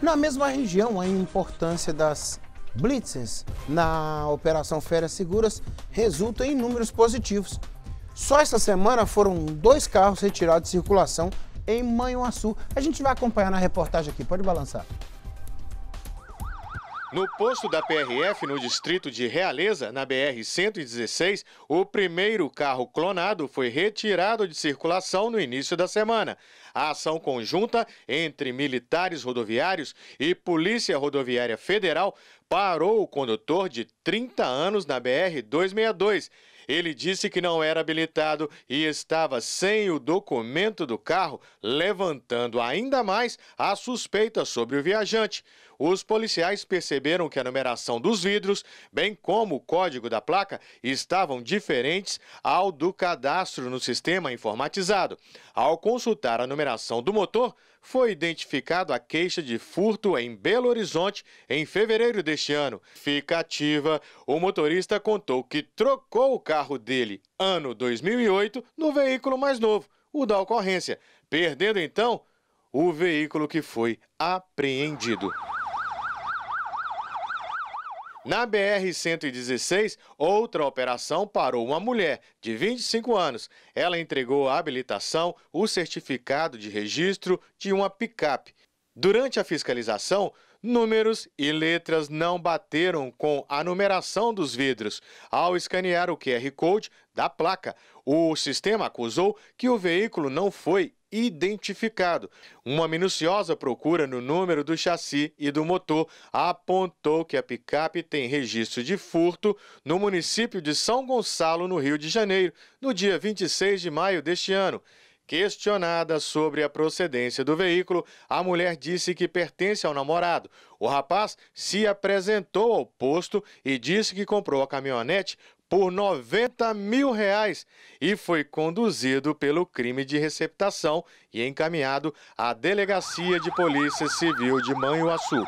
Na mesma região, a importância das blitzes na Operação Férias Seguras resulta em números positivos. Só essa semana foram dois carros retirados de circulação em Manhuaçu. A gente vai acompanhar na reportagem aqui, pode balançar. No posto da PRF, no distrito de Realeza, na BR-116, o primeiro carro clonado foi retirado de circulação no início da semana. A ação conjunta entre militares rodoviários e Polícia Rodoviária Federal parou o condutor de 30 anos na BR-262. Ele disse que não era habilitado e estava sem o documento do carro, levantando ainda mais a suspeita sobre o viajante. Os policiais perceberam que a numeração dos vidros, bem como o código da placa, estavam diferentes ao do cadastro no sistema informatizado. Ao consultar a numeração do motor, foi identificado a queixa de furto em Belo Horizonte em fevereiro deste ano. Fica ativa, o motorista contou que trocou o carro dele, ano 2008, no veículo mais novo, o da ocorrência, perdendo então o veículo que foi apreendido. Na BR-116, outra operação parou uma mulher de 25 anos. Ela entregou a habilitação, o certificado de registro de uma picape Durante a fiscalização, números e letras não bateram com a numeração dos vidros. Ao escanear o QR Code da placa, o sistema acusou que o veículo não foi identificado. Uma minuciosa procura no número do chassi e do motor apontou que a picape tem registro de furto no município de São Gonçalo, no Rio de Janeiro, no dia 26 de maio deste ano. Questionada sobre a procedência do veículo, a mulher disse que pertence ao namorado. O rapaz se apresentou ao posto e disse que comprou a caminhonete por 90 mil reais e foi conduzido pelo crime de receptação e encaminhado à Delegacia de Polícia Civil de Manhuaçu.